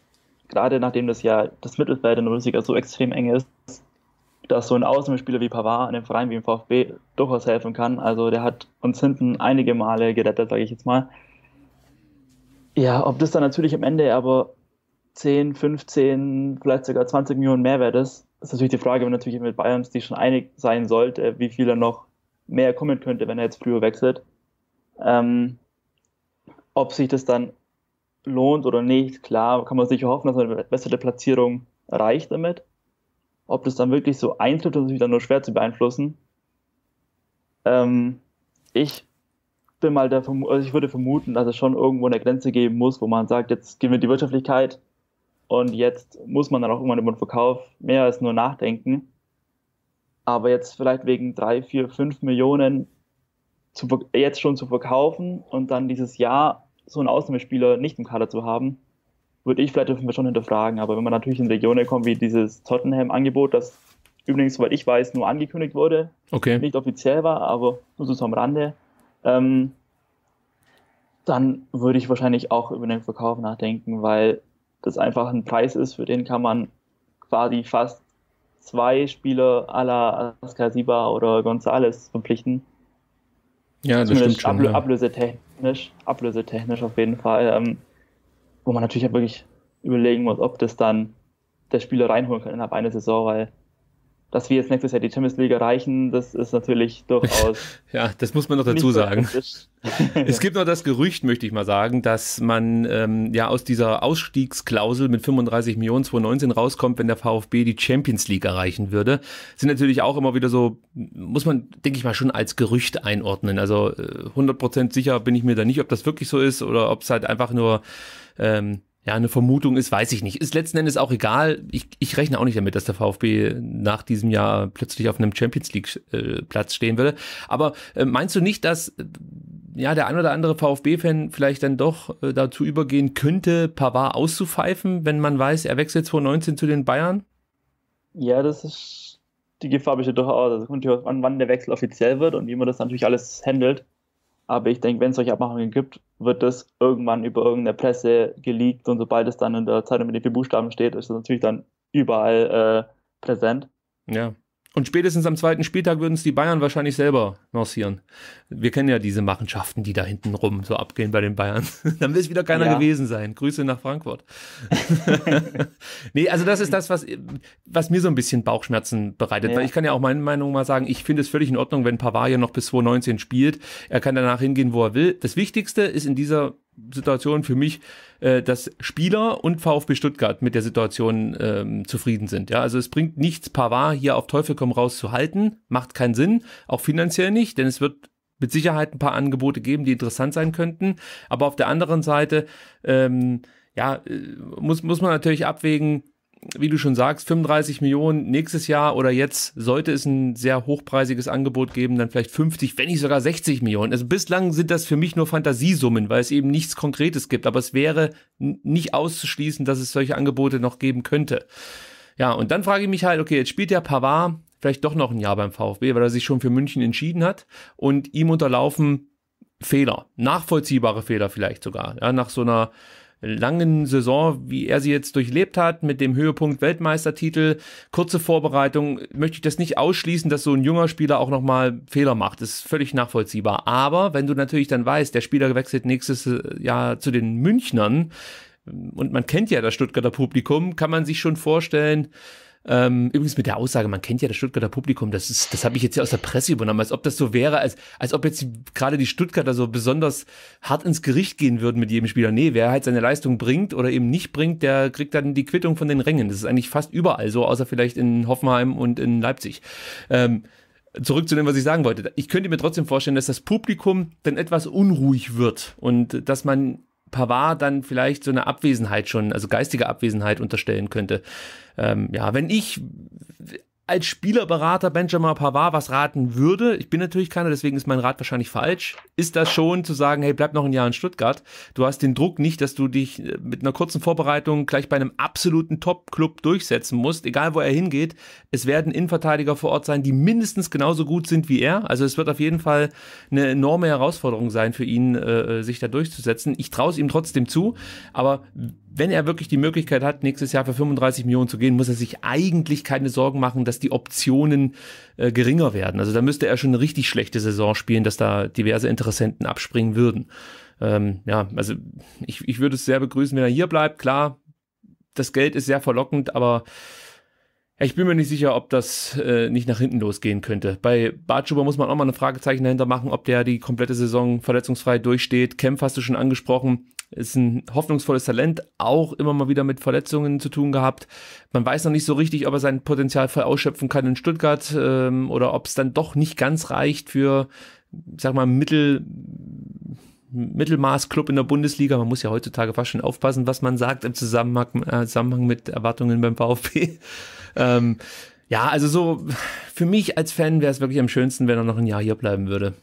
gerade nachdem das ja das Mittelfeld in der Bundesliga so extrem eng ist, dass so ein Außenspieler wie Pavard einem Verein wie im VfB durchaus helfen kann. Also der hat uns hinten einige Male gerettet, sage ich jetzt mal. Ja, ob das dann natürlich am Ende aber 10, 15, vielleicht sogar 20 Millionen Mehrwert ist, ist natürlich die Frage, wenn natürlich mit Bayern die schon einig sein sollte, wie viel er noch mehr kommen könnte, wenn er jetzt früher wechselt. Ähm, ob sich das dann lohnt oder nicht, klar, kann man sicher hoffen, dass man eine bessere Platzierung erreicht damit. Ob das dann wirklich so eintritt, ist natürlich dann nur schwer zu beeinflussen. Ähm, ich bin mal der also ich würde vermuten, dass es schon irgendwo eine Grenze geben muss, wo man sagt, jetzt gehen wir die Wirtschaftlichkeit und jetzt muss man dann auch irgendwann über den Verkauf mehr als nur nachdenken. Aber jetzt vielleicht wegen drei, vier, fünf Millionen zu, jetzt schon zu verkaufen und dann dieses Jahr so einen Ausnahmespieler nicht im Kader zu haben, würde ich vielleicht dürfen wir schon hinterfragen. Aber wenn man natürlich in Regionen kommt wie dieses Tottenham-Angebot, das übrigens, soweit ich weiß, nur angekündigt wurde, okay. nicht offiziell war, aber nur so am Rande, ähm, dann würde ich wahrscheinlich auch über den Verkauf nachdenken, weil das einfach ein Preis ist, für den kann man quasi fast zwei Spieler à la Askasiba oder Gonzales verpflichten. Ja, das Zumindest stimmt schon. Ablö ja. Ablösetechnisch, ablösetechnisch auf jeden Fall. Ähm, wo man natürlich auch halt wirklich überlegen muss, ob das dann der Spieler reinholen kann innerhalb einer Saison, weil dass wir jetzt nächstes Jahr die Champions League erreichen, das ist natürlich (laughs) durchaus. ja, das muss man noch dazu sagen. (laughs) es gibt noch das Gerücht, möchte ich mal sagen, dass man ähm, ja aus dieser Ausstiegsklausel mit 35 Millionen 2019 rauskommt, wenn der VfB die Champions League erreichen würde. sind natürlich auch immer wieder so, muss man, denke ich mal, schon als Gerücht einordnen. Also äh, 100% sicher bin ich mir da nicht, ob das wirklich so ist oder ob es halt einfach nur. Ähm, ja, eine Vermutung ist, weiß ich nicht. Ist letzten Endes auch egal. Ich, ich rechne auch nicht damit, dass der VfB nach diesem Jahr plötzlich auf einem Champions League-Platz äh, stehen würde. Aber äh, meinst du nicht, dass äh, ja, der ein oder andere VfB-Fan vielleicht dann doch dazu übergehen könnte, Pavard auszupfeifen, wenn man weiß, er wechselt 2019 zu den Bayern? Ja, das ist die Gefahr besteht durchaus. Also kommt ja an, wann der Wechsel offiziell wird und wie man das natürlich alles handelt. Aber ich denke, wenn es solche Abmachungen gibt, wird das irgendwann über irgendeine Presse geleakt und sobald es dann in der Zeitung mit den vier Buchstaben steht, ist es natürlich dann überall äh, präsent. Ja. Und spätestens am zweiten Spieltag würden es die Bayern wahrscheinlich selber lancieren. Wir kennen ja diese Machenschaften, die da hinten rum so abgehen bei den Bayern. (laughs) Dann will es wieder keiner ja. gewesen sein. Grüße nach Frankfurt. (laughs) nee, also das ist das, was, was mir so ein bisschen Bauchschmerzen bereitet. Ja. Weil ich kann ja auch meine Meinung mal sagen, ich finde es völlig in Ordnung, wenn Pavard ja noch bis 2019 spielt. Er kann danach hingehen, wo er will. Das Wichtigste ist in dieser Situation für mich, äh, dass Spieler und VfB Stuttgart mit der Situation ähm, zufrieden sind. Ja, also es bringt nichts, Pavard hier auf Teufel komm raus zu halten, macht keinen Sinn, auch finanziell nicht, denn es wird mit Sicherheit ein paar Angebote geben, die interessant sein könnten. Aber auf der anderen Seite, ähm, ja, äh, muss, muss man natürlich abwägen, wie du schon sagst, 35 Millionen nächstes Jahr oder jetzt sollte es ein sehr hochpreisiges Angebot geben, dann vielleicht 50, wenn nicht sogar 60 Millionen. Also bislang sind das für mich nur Fantasiesummen, weil es eben nichts Konkretes gibt. Aber es wäre nicht auszuschließen, dass es solche Angebote noch geben könnte. Ja, und dann frage ich mich halt, okay, jetzt spielt der Pavard vielleicht doch noch ein Jahr beim VfB, weil er sich schon für München entschieden hat und ihm unterlaufen Fehler, nachvollziehbare Fehler vielleicht sogar, ja, nach so einer langen Saison, wie er sie jetzt durchlebt hat, mit dem Höhepunkt Weltmeistertitel, kurze Vorbereitung, möchte ich das nicht ausschließen, dass so ein junger Spieler auch nochmal Fehler macht. Das ist völlig nachvollziehbar. Aber wenn du natürlich dann weißt, der Spieler wechselt nächstes Jahr zu den Münchnern und man kennt ja das Stuttgarter Publikum, kann man sich schon vorstellen, ähm, übrigens mit der Aussage, man kennt ja das Stuttgarter Publikum, das ist, das habe ich jetzt ja aus der Presse übernommen, als ob das so wäre, als, als ob jetzt gerade die Stuttgarter so besonders hart ins Gericht gehen würden mit jedem Spieler. Nee, wer halt seine Leistung bringt oder eben nicht bringt, der kriegt dann die Quittung von den Rängen. Das ist eigentlich fast überall so, außer vielleicht in Hoffenheim und in Leipzig. Ähm, zurück zu dem, was ich sagen wollte. Ich könnte mir trotzdem vorstellen, dass das Publikum dann etwas unruhig wird und dass man Pavard dann vielleicht so eine Abwesenheit schon, also geistige Abwesenheit unterstellen könnte. Ähm, ja, wenn ich als Spielerberater Benjamin Pavard was raten würde, ich bin natürlich keiner, deswegen ist mein Rat wahrscheinlich falsch, ist das schon zu sagen, hey, bleib noch ein Jahr in Stuttgart. Du hast den Druck nicht, dass du dich äh, mit einer kurzen Vorbereitung gleich bei einem absoluten Top-Club durchsetzen musst, egal wo er hingeht. Es werden Innenverteidiger vor Ort sein, die mindestens genauso gut sind wie er. Also es wird auf jeden Fall eine enorme Herausforderung sein für ihn, äh, äh sich da durchzusetzen. Ich traue es ihm trotzdem zu, aber wenn er wirklich die Möglichkeit hat, nächstes Jahr für 35 Millionen zu gehen, muss er sich eigentlich keine Sorgen machen, dass die Optionen äh, geringer werden. Also da müsste er schon eine richtig schlechte Saison spielen, dass da diverse Interessen Interessenten abspringen würden. Ähm, ja, also ich, ich würde es sehr begrüßen, wenn er hier bleibt. Klar, das Geld ist sehr verlockend, aber ich bin mir nicht sicher, ob das äh, nicht nach hinten losgehen könnte. Bei Bartschuber muss man auch mal ein Fragezeichen dahinter machen, ob der die komplette Saison verletzungsfrei durchsteht. Kempf hast du schon angesprochen, ist ein hoffnungsvolles Talent, auch immer mal wieder mit Verletzungen zu tun gehabt. Man weiß noch nicht so richtig, ob er sein Potenzial voll ausschöpfen kann in Stuttgart ähm, oder ob es dann doch nicht ganz reicht für sag mal, Mittel, Mittelmaßclub in der Bundesliga. Man muss ja heutzutage fast schon aufpassen, was man sagt im Zusammenhang, äh, Zusammenhang mit Erwartungen beim VfB. (laughs) ähm, ja, also so für mich als Fan wäre es wirklich am schönsten, wenn er noch ein Jahr hier bleiben würde.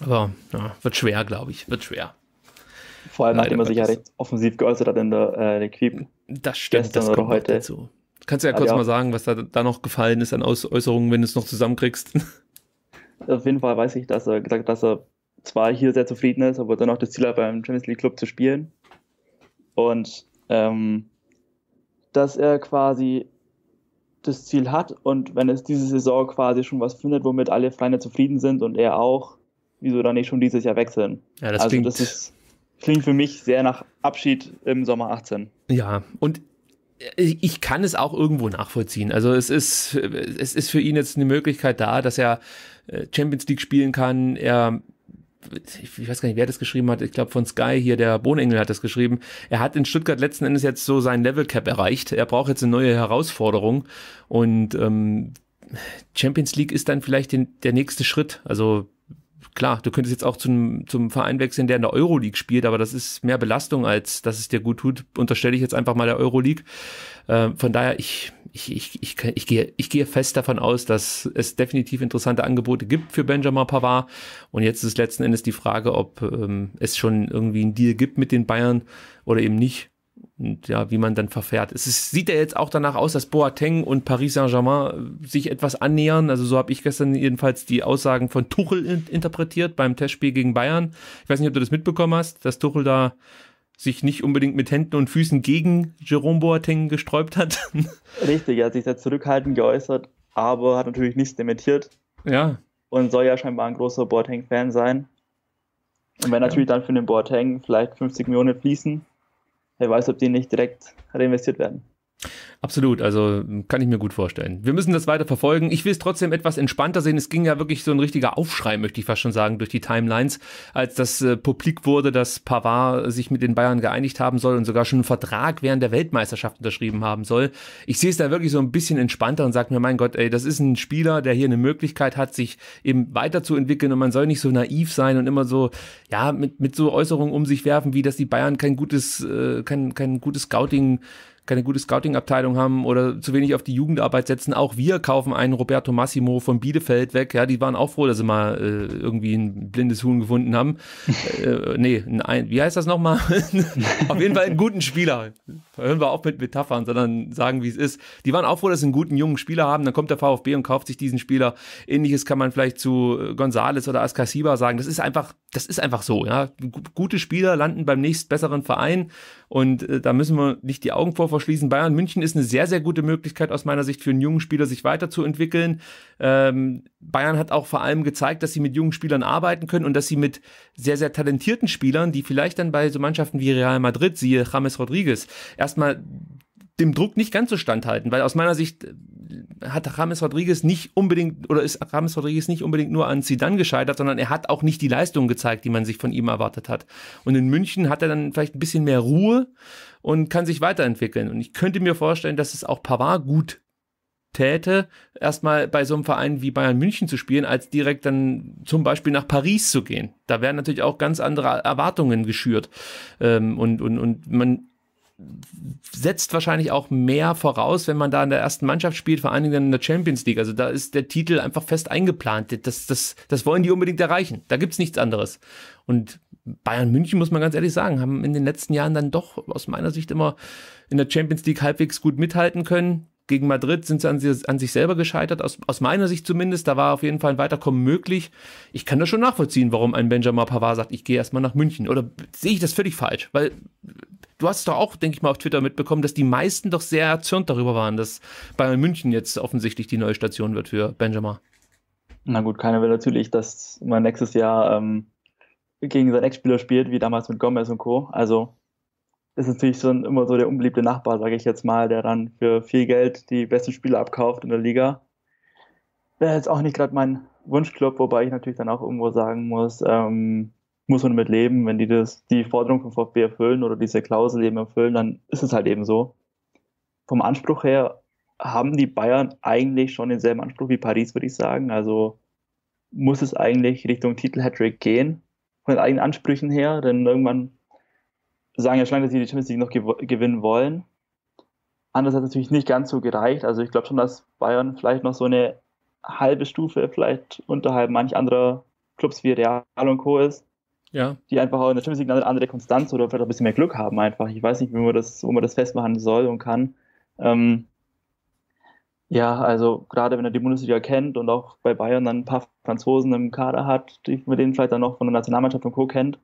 Aber ja, wird schwer, glaube ich. Wird schwer. Vor allem, nachdem er sich ja recht offensiv geäußert hat in der, äh, der Quip. Das stimmt, das kommt heute. dazu. Kannst du ja ah, kurz ja. mal sagen, was da, da noch gefallen ist an Äußerungen, wenn du es noch zusammenkriegst? (laughs) Auf jeden Fall weiß ich, dass er gesagt hat, dass er zwar hier sehr zufrieden ist, aber dann auch das Ziel hat, beim Champions League Club zu spielen. Und ähm, dass er quasi das Ziel hat und wenn es diese Saison quasi schon was findet, womit alle Freunde zufrieden sind und er auch, wieso dann nicht schon dieses Jahr wechseln? Ja, das, also klingt, das ist, klingt für mich sehr nach Abschied im Sommer 18. Ja, und ich kann es auch irgendwo nachvollziehen. Also es ist, es ist für ihn jetzt eine Möglichkeit da, dass er äh, Champions League spielen kann. Er ich weiß gar nicht, wer das geschrieben hat, ich glaube von Sky hier, der Bohnengel hat das geschrieben, er hat in Stuttgart letzten Endes jetzt so sein Level Cap erreicht. Er braucht jetzt eine neue Herausforderung und ähm, Champions League ist dann vielleicht den, der nächste Schritt. Also klar, du könntest jetzt auch zum, zum Verein wechseln, der in der Euroleague spielt, aber das ist mehr Belastung, als dass es dir gut tut, unterstelle ich jetzt einfach mal der Euroleague. Äh, von daher, ich, ich, ich, ich, ich, gehe, ich gehe fest davon aus, dass es definitiv interessante Angebote gibt für Benjamin Pavard. Und jetzt ist letzten Endes die Frage, ob ähm, es schon irgendwie einen Deal gibt mit den Bayern oder eben nicht und ja, wie man dann verfährt. Es ist, sieht ja jetzt auch danach aus, dass Boateng und Paris Saint-Germain äh, sich etwas annähern. Also so habe ich gestern jedenfalls die Aussagen von Tuchel in interpretiert beim Testspiel gegen Bayern. Ich weiß nicht, ob du das mitbekommen hast, dass Tuchel da sich nicht unbedingt mit Händen und Füßen gegen Jerome Boateng gesträubt hat. (laughs) Richtig, er hat sich sehr zurückhaltend geäußert, aber hat natürlich nichts dementiert. Ja. Und soll ja scheinbar ein großer Boateng-Fan sein. Und wenn natürlich ja. dann für den Boateng vielleicht 50 Millionen fließen, wer weiß, ob die nicht direkt reinvestiert werden. Absolut, also kann ich mir gut vorstellen. Wir müssen das weiter verfolgen. Ich will es trotzdem etwas entspannter sehen. Es ging ja wirklich so ein richtiger Aufschrei, möchte ich fast schon sagen, durch die Timelines, als das äh, publik wurde, dass Pavard sich mit den Bayern geeinigt haben soll und sogar schon einen Vertrag während der Weltmeisterschaft unterschrieben haben soll. Ich sehe es da wirklich so ein bisschen entspannter und sage mir, mein Gott, ey, das ist ein Spieler, der hier eine Möglichkeit hat, sich eben weiterzuentwickeln und man soll nicht so naiv sein und immer so, ja, mit, mit so Äußerungen um sich werfen, wie dass die Bayern kein gutes, äh, kein, kein gutes Scouting keine gute Scouting-Abteilung haben oder zu wenig auf die Jugendarbeit setzen. Auch wir kaufen einen Roberto Massimo von Bielefeld weg. Ja, die waren auch froh, dass sie mal äh, irgendwie ein blindes Huhn gefunden haben. (laughs) äh, nee, ein, wie heißt das nochmal? (laughs) auf jeden Fall einen guten Spieler. Hören wir auf mit Metaphern, sondern sagen, wie es ist. Die waren auch froh, dass sie einen guten jungen Spieler haben. Dann kommt der VfB und kauft sich diesen Spieler. Ähnliches kann man vielleicht zu äh, Gonzales oder Askasiba sagen. Das ist einfach, das ist einfach so. Ja. Gute Spieler landen beim nächst besseren Verein und äh, da müssen wir nicht die Augen vor verschließen. Bayern München ist eine sehr, sehr gute Möglichkeit aus meiner Sicht für einen jungen Spieler, sich weiterzuentwickeln. Ähm, Bayern hat auch vor allem gezeigt, dass sie mit jungen Spielern arbeiten können und dass sie mit sehr, sehr talentierten Spielern, die vielleicht dann bei so Mannschaften wie Real Madrid, siehe James Rodriguez, erstmal dem Druck nicht ganz so standhalten, weil aus meiner Sicht äh, hat James Rodriguez nicht unbedingt oder ist James Rodriguez nicht unbedingt nur an Zidane gescheitert, sondern er hat auch nicht die Leistung gezeigt, die man sich von ihm erwartet hat. Und in München hat er dann vielleicht ein bisschen mehr Ruhe und kann sich weiterentwickeln. Und ich könnte mir vorstellen, dass es auch Pavard gut täte, erstmal bei so einem Verein wie Bayern München zu spielen, als direkt dann zum Beispiel nach Paris zu gehen. Da werden natürlich auch ganz andere Erwartungen geschürt. Ähm, und, und, und man setzt wahrscheinlich auch mehr voraus, wenn man da in der ersten Mannschaft spielt, vor allen Dingen in der Champions League. Also da ist der Titel einfach fest eingeplant. Das, das, das wollen die unbedingt erreichen. Da gibt es nichts anderes. Und Bayern München, muss man ganz ehrlich sagen, haben in den letzten Jahren dann doch aus meiner Sicht immer in der Champions League halbwegs gut mithalten können. Gegen Madrid sind sie an, sie an sich selber gescheitert, aus, aus, meiner Sicht zumindest. Da war auf jeden Fall ein Weiterkommen möglich. Ich kann das schon nachvollziehen, warum ein Benjamin Pavard sagt, ich gehe erstmal nach München. Oder sehe ich das völlig falsch? Weil du hast doch auch, denke ich mal, auf Twitter mitbekommen, dass die meisten doch sehr erzürnt darüber waren, dass Bayern München jetzt offensichtlich die neue Station wird für Benjamin. Na gut, keiner will natürlich, dass man nächstes Jahr ähm, gegen seinen Ex-Spieler spielt, wie damals mit Gomez und Co. Also ist natürlich schon immer so der unbeliebte Nachbar, sage ich jetzt mal, der dann für viel Geld die besten Spieler abkauft in der Liga. Wäre jetzt auch nicht gerade mein Wunschclub, wobei ich natürlich dann auch irgendwo sagen muss, ähm, muss man damit leben, wenn die das, die Forderung vom VfB erfüllen oder diese Klausel eben erfüllen, dann ist es halt eben so. Vom Anspruch her haben die Bayern eigentlich schon denselben Anspruch wie Paris, würde ich sagen. Also muss es eigentlich Richtung Titel-Hattrick gehen, von den eigenen Ansprüchen her, denn irgendwann sagen ja schon lange, dass sie die Champions League noch gew gewinnen wollen. Anders hat es natürlich nicht ganz so gereicht. Also ich glaube schon, dass Bayern vielleicht noch so eine halbe Stufe vielleicht unterhalb manch anderer Clubs wie Real und Co. ist ja. die einfach auch in der Champions League eine andere Konstanz oder vielleicht ein bisschen mehr Glück haben einfach. Ich weiß nicht, wie man das, wo man das festmachen soll und kann. Ähm, ja, also gerade wenn er die Bundesliga kennt und auch bei Bayern dann ein paar Franzosen im Kader hat, die man denen vielleicht dann noch von der Nationalmannschaft und Co. kennt,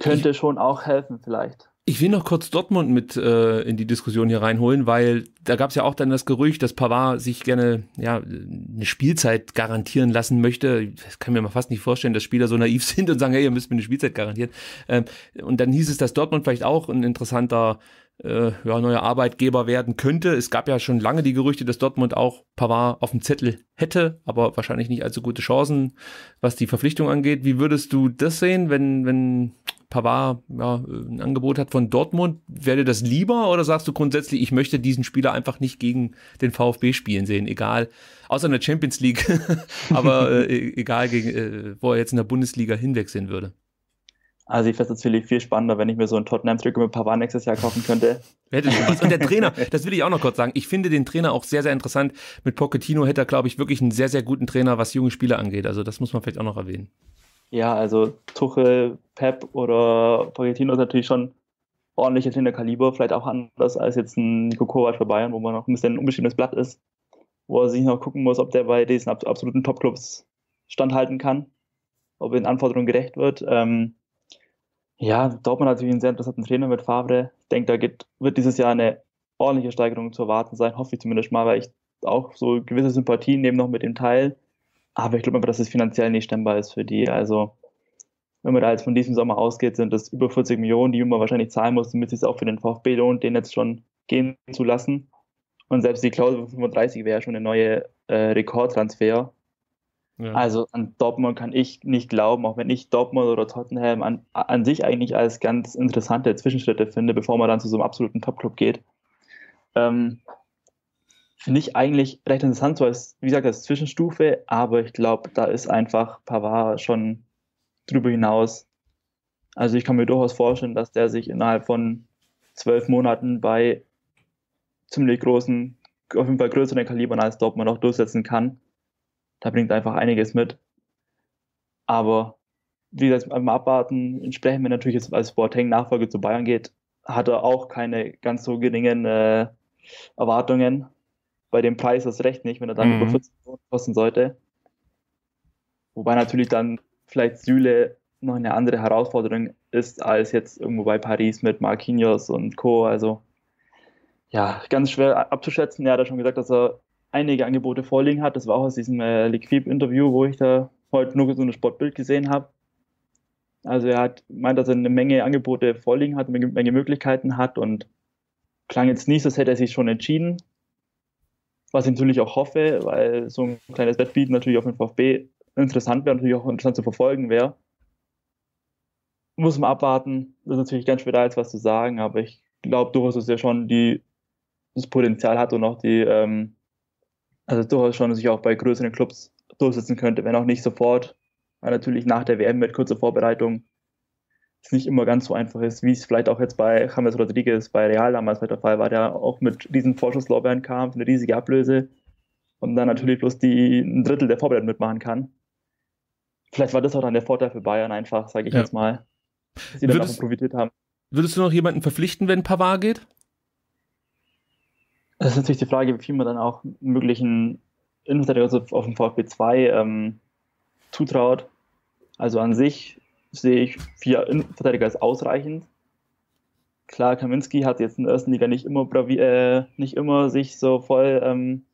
könnte ich, schon auch helfen vielleicht. Ich will noch kurz Dortmund mit äh, in die Diskussion hier reinholen, weil da gab es ja auch dann das Gerücht, dass Pavard sich gerne ja eine Spielzeit garantieren lassen möchte. Ich kann mir mal fast nicht vorstellen, dass Spieler so naiv (laughs) sind und sagen, hey, ihr müsst mir eine Spielzeit garantieren. Ähm, und dann hieß es, dass Dortmund vielleicht auch ein interessanter äh, ja, neuer Arbeitgeber werden könnte. Es gab ja schon lange die Gerüchte, dass Dortmund auch Pavard auf dem Zettel hätte, aber wahrscheinlich nicht allzu gute Chancen, was die Verpflichtung angeht. Wie würdest du das sehen, wenn, wenn Pavard ja, ein Angebot hat von Dortmund, wäre das lieber oder sagst du grundsätzlich, ich möchte diesen Spieler einfach nicht gegen den VfB spielen sehen, egal, außer in der Champions League, (laughs) aber äh, e-, egal, gegen, äh, wo er jetzt in der Bundesliga hinwechseln würde? Also ich fände es natürlich viel spannender, wenn ich mir so einen tottenham trick mit Pavard nächstes Jahr kaufen könnte. (laughs) Und der Trainer, das will ich auch noch kurz sagen, ich finde den Trainer auch sehr, sehr interessant. Mit Pochettino hätte er, glaube ich, wirklich einen sehr, sehr guten Trainer, was junge Spieler angeht. Also das muss man vielleicht auch noch erwähnen. Ja, also Tuchel, Pep oder Pochettino ist natürlich schon ordentliches Hinterkaliber, vielleicht auch anders als jetzt ein Nico Kovac für Bayern, wo man noch ein bisschen ein unbestimmtes Blatt ist, wo er sich noch gucken muss, ob der bei diesen absoluten Topclubs standhalten kann, ob er den Anforderungen gerecht wird. Ähm, ja, Dortmund natürlich einen sehr interessanten Trainer mit Favre. Ich denke, da geht, wird dieses Jahr eine ordentliche Steigerung zu erwarten sein, hoffe ich zumindest mal, weil ich auch so gewisse Sympathien nehme noch mit dem Teil. Aber ich glaube einfach, dass es finanziell nicht stemmbar ist für die. Also, wenn man da jetzt von diesem Sommer ausgeht, sind das über 40 Millionen, die man wahrscheinlich zahlen muss, damit es auch für den VfB lohnt, den jetzt schon gehen zu lassen. Und selbst die Klausel 35 wäre ja schon eine neue äh, Rekordtransfer. Ja. Also an Dortmund kann ich nicht glauben, auch wenn ich Dortmund oder Tottenham an, an sich eigentlich als ganz interessante Zwischenschritte finde, bevor man dann zu so einem absoluten Top-Club geht. Ähm, finde ich eigentlich recht interessant, so als, wie gesagt, als Zwischenstufe, aber ich glaube, da ist einfach Pavard schon drüber hinaus. Also ich kann mir durchaus vorstellen, dass der sich innerhalb von zwölf Monaten bei ziemlich großen, auf jeden Fall größeren Kalibern als Dortmund auch durchsetzen kann. Da bringt einfach einiges mit. Aber wie gesagt, beim abwarten, entsprechend, wenn natürlich jetzt als Sporting Nachfolge zu Bayern geht, hat er auch keine ganz so geringen äh, Erwartungen bei dem Preis das Recht nicht, wenn er dann mhm. über 40 Millionen kosten sollte. Wobei natürlich dann vielleicht Süle noch eine andere Herausforderung ist, als jetzt irgendwo bei Paris mit Marquinhos und Co. Also ja, ganz schwer abzuschätzen. Er hat ja schon gesagt, dass er einige Angebote vorliegen hat. Das war auch aus diesem äh, Liquib-Interview, wo ich da heute nur so ein Sportbild gesehen habe. Also er hat meint, dass er eine Menge Angebote vorliegen hat, eine Menge Möglichkeiten hat und klang jetzt nicht, als hätte er sich schon entschieden. Was ich natürlich auch hoffe, weil so ein kleines Wettbieten natürlich auf dem VfB interessant wäre, natürlich auch interessant zu verfolgen wäre. Muss man abwarten. Das ist natürlich ganz schwer, da jetzt was zu sagen, aber ich glaube durchaus, dass er schon die, das Potenzial hat und auch die, ähm, also durchaus schon sich auch bei größeren Clubs durchsetzen könnte, wenn auch nicht sofort. Weil natürlich nach der WM mit kurzer Vorbereitung es nicht immer ganz so einfach ist, wie es vielleicht auch jetzt bei James Rodriguez bei Real damals halt der Fall war, der auch mit diesen Vorschusslorbeeren kam, eine riesige Ablöse und dann natürlich bloß die, ein Drittel der Vorbereitung mitmachen kann. Vielleicht war das auch dann der Vorteil für Bayern einfach, sage ich ja. jetzt mal, dass sie würdest, davon profitiert haben. Würdest du noch jemanden verpflichten, wenn Pavard geht? Das ist natürlich die Frage, wie viel man dann auch möglichen Innenverteidiger also auf dem VfB 2 ähm, zutraut. Also an sich sehe ich vier Innenverteidiger als ausreichend. Klar, Kaminski hat jetzt in der ersten Liga nicht immer, äh, nicht immer sich so voll ähm,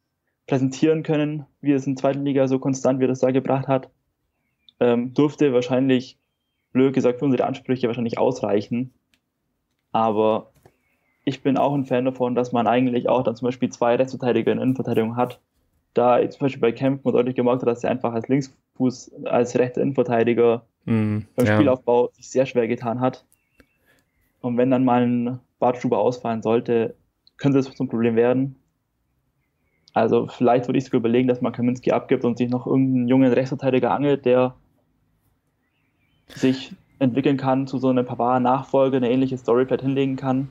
präsentieren können, wie es in der zweiten Liga so konstant, wie er das da gebracht hat. Ähm, durfte wahrscheinlich, blöd gesagt, für unsere Ansprüche wahrscheinlich ausreichen. Aber ich bin auch ein Fan davon, dass man eigentlich auch dann zum Beispiel zwei Rechtsverteidiger in Innenverteidigung hat. Da zum Beispiel bei Kempf man deutlich gemerkt hat, dass er einfach als Linksfuß, als rechter Innenverteidiger mhm, beim ja. Spielaufbau sich sehr schwer getan hat. Und wenn dann mal ein Bartschuber ausfallen sollte, könnte das zum Problem werden. Also vielleicht würde ich sogar überlegen, dass man Kaminski abgibt und sich noch irgendeinen jungen Rechtsverteidiger angelt, der sich entwickeln kann, zu so einem Pavard-Nachfolge eine ähnliche Story vielleicht hinlegen kann.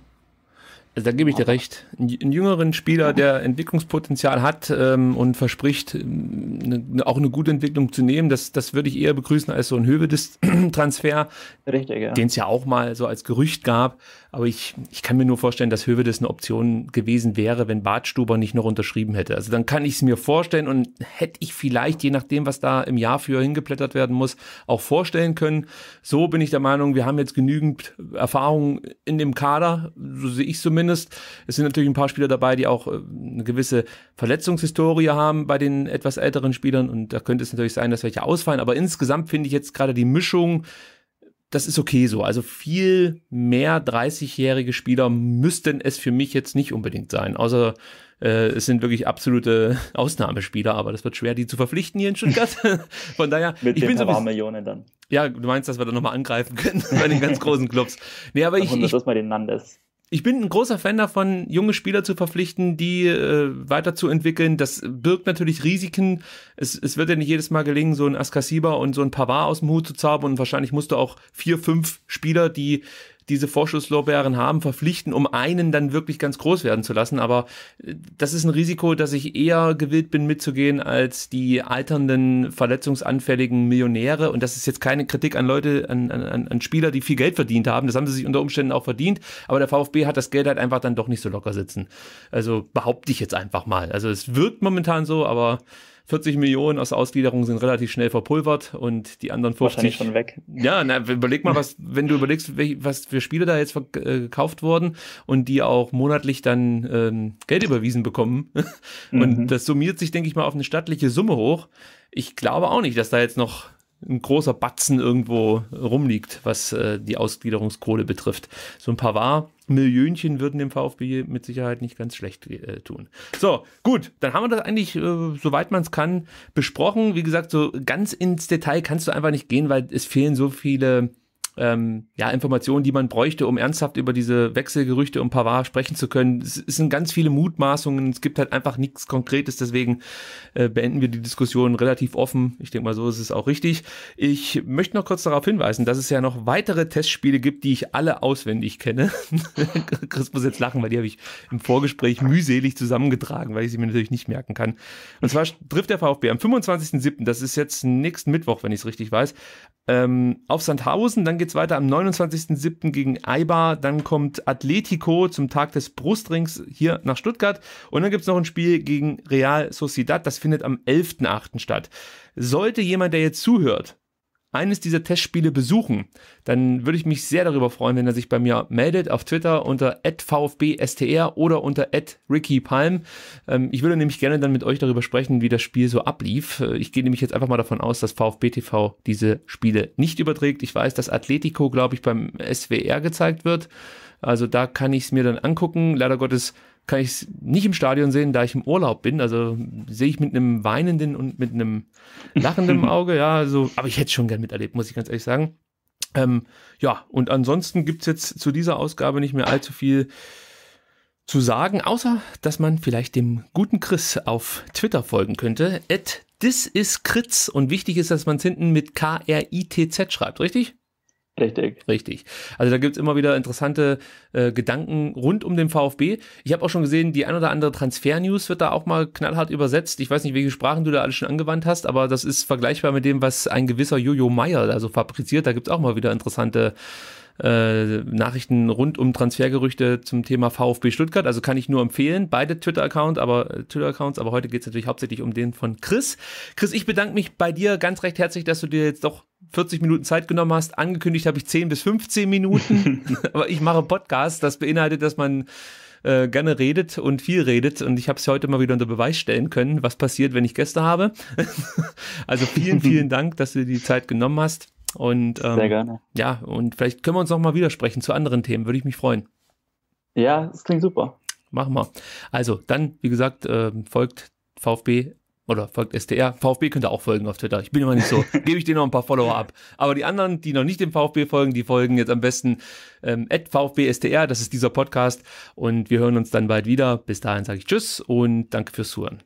Also da gebe ich dir recht. Ein jüngeren Spieler, der Entwicklungspotenzial hat ähm, und verspricht, eine, ähm, ne, auch eine gute Entwicklung zu nehmen, das, das würde ich eher begrüßen als so ein Hövedes-Transfer, ja. den es ja auch mal so als Gerücht gab. Aber ich, ich kann mir nur vorstellen, dass Höwedes eine Option gewesen wäre, wenn Bartstuber nicht noch unterschrieben hätte. Also dann kann ich es mir vorstellen und hätte ich vielleicht, je nachdem, was da im Jahr für hingeplättert werden muss, auch vorstellen können. So bin ich der Meinung, wir haben jetzt genügend Erfahrung in dem Kader, so sehe ich zumindest. Es sind natürlich ein paar Spieler dabei, die auch äh, eine gewisse Verletzungshistorie haben bei den etwas älteren Spielern und da könnte es natürlich sein, dass welche ausfallen. Aber insgesamt finde ich jetzt gerade die Mischung das ist okay so. Also viel mehr 30-jährige Spieler müssten es für mich jetzt nicht unbedingt sein. Außer äh, es sind wirklich absolute (laughs) Ausnahmespieler, aber das wird schwer, die zu verpflichten hier in Stuttgart. (laughs) Von daher, Mit ich bin so ein paar Millionen dann. Ja, du meinst, dass wir da nochmal angreifen können (laughs) bei den ganz großen Clubs. Nee, aber ich, ich, ich mal den Nandes ich bin ein großer Fan davon, junge Spieler zu verpflichten, die äh, weiterzuentwickeln. Das birgt natürlich Risiken. Es, es wird ja nicht jedes Mal gelingen, so ein Askasiba und so ein Pavard aus dem Hut zu zaubern. Und wahrscheinlich musst du auch vier, fünf Spieler, die diese Vorschusslorbeeren haben, verpflichten, um einen dann wirklich ganz groß werden zu lassen. Aber äh, das ist ein Risiko, dass ich eher gewillt bin mitzugehen als die alternden, verletzungsanfälligen Millionäre. Und das ist jetzt keine Kritik an Leute, an, an, an Spieler, die viel Geld verdient haben. Das haben sie sich unter Umständen auch verdient. Aber der VfB hat das Geld halt einfach dann doch nicht so locker sitzen. Also behaupte ich jetzt einfach mal. Also es wirkt momentan so, aber 40 Millionen aus Ausgliederung sind relativ schnell verpulvert und die anderen 50. Wahrscheinlich schon weg. Ja, na, überleg mal, was, wenn du überlegst, was für Spiele da jetzt äh, gekauft wurden und die auch monatlich dann ähm, Geld überwiesen bekommen. (laughs) und mhm. das summiert sich, denke ich mal, auf eine stattliche Summe hoch. Ich glaube auch nicht, dass da jetzt noch ein großer Batzen irgendwo rumliegt, was äh, die Ausgliederungskohle betrifft. So ein paar war Millionchen würden dem VfB mit Sicherheit nicht ganz schlecht äh, tun. So, gut, dann haben wir das eigentlich, äh, soweit man es kann, besprochen. Wie gesagt, so ganz ins Detail kannst du einfach nicht gehen, weil es fehlen so viele ähm, ja, Informationen, die man bräuchte, um ernsthaft über diese Wechselgerüchte um Pavard sprechen zu können. Es, es sind ganz viele Mutmaßungen, es gibt halt einfach nichts Konkretes, deswegen äh, beenden wir die Diskussion relativ offen. Ich denke mal, so ist es auch richtig. Ich möchte noch kurz darauf hinweisen, dass es ja noch weitere Testspiele gibt, die ich alle auswendig kenne. (laughs) Chris muss jetzt lachen, weil die habe ich im Vorgespräch mühselig zusammengetragen, weil ich sie mir natürlich nicht merken kann. Und zwar trifft der VfB am 25.07., das ist jetzt nächsten Mittwoch, wenn ich es richtig weiß, ähm, auf Sandhausen, dann geht's weiter am 29.07. gegen Eibar. Dann kommt Atletico zum Tag des Brustrings hier nach Stuttgart. Und dann gibt's noch ein Spiel gegen Real Sociedad. Das findet am 11.08. statt. Sollte jemand, der jetzt zuhört, eines dieser Testspiele besuchen, dann würde ich mich sehr darüber freuen, wenn er sich bei mir meldet auf Twitter unter @vfbstr oder unter @rickypalm. Ähm, ich würde nämlich gerne dann mit euch darüber sprechen, wie das Spiel so ablief. Äh, ich gehe nämlich jetzt einfach mal davon aus, dass VfB TV diese Spiele nicht überträgt. Ich weiß, dass Atletico, glaube ich, beim SWR gezeigt wird. Also da kann ich es mir dann angucken. Leider Gottes kann ich es nicht im Stadion sehen, da ich im Urlaub bin. Also sehe ich mit einem weinenden und mit einem (laughs) lachenden Auge, ja, so, aber ich hätte es schon gern miterlebt, muss ich ganz ehrlich sagen. Ähm, ja, und ansonsten gibt es jetzt zu dieser Ausgabe nicht mehr allzu viel zu sagen, außer dass man vielleicht dem guten Chris auf Twitter folgen könnte. At this is Kritz und wichtig ist, dass man es hinten mit K-R-I-T-Z schreibt, richtig? Richtig. Richtig. Also da gibt's immer wieder interessante äh, Gedanken rund um den VfB. Ich habe auch schon gesehen, die ein oder andere Transfer-News wird da auch mal knallhart übersetzt. Ich weiß nicht, welche Sprachen du da alles schon angewandt hast, aber das ist vergleichbar mit dem, was ein gewisser Jojo Meyer da so fabriziert. Da gibt's auch mal wieder interessante äh, äh, Nachrichten rund um Transfergerüchte zum Thema VfB Stuttgart. Also kann ich nur empfehlen, beide Twitter-Accounts, aber äh, Twitter-Accounts, aber heute geht es natürlich hauptsächlich um den von Chris. Chris, ich bedanke mich bei dir ganz recht herzlich, dass du dir jetzt doch 40 Minuten Zeit genommen hast. Angekündigt habe ich 10 bis 15 Minuten, (laughs) aber ich mache Podcast. Das beinhaltet, dass man äh, gerne redet und viel redet. Und ich habe es heute mal wieder unter Beweis stellen können, was passiert, wenn ich Gäste habe. (laughs) also vielen, vielen (laughs) Dank, dass du dir die Zeit genommen hast. Und ähm, sehr gerne. Ja, und vielleicht können wir uns noch mal widersprechen zu anderen Themen. Würde ich mich freuen. Ja, das klingt super. Machen wir. Also, dann, wie gesagt, äh, folgt VfB oder folgt SDR. VfB könnt ihr auch folgen auf Twitter. Ich bin immer nicht so. (laughs) Gebe ich denen noch ein paar Follower ab. Aber die anderen, die noch nicht dem VfB folgen, die folgen jetzt am besten ähm, @VfBSDR. Das ist dieser Podcast. Und wir hören uns dann bald wieder. Bis dahin sage ich Tschüss und danke fürs Zuhören.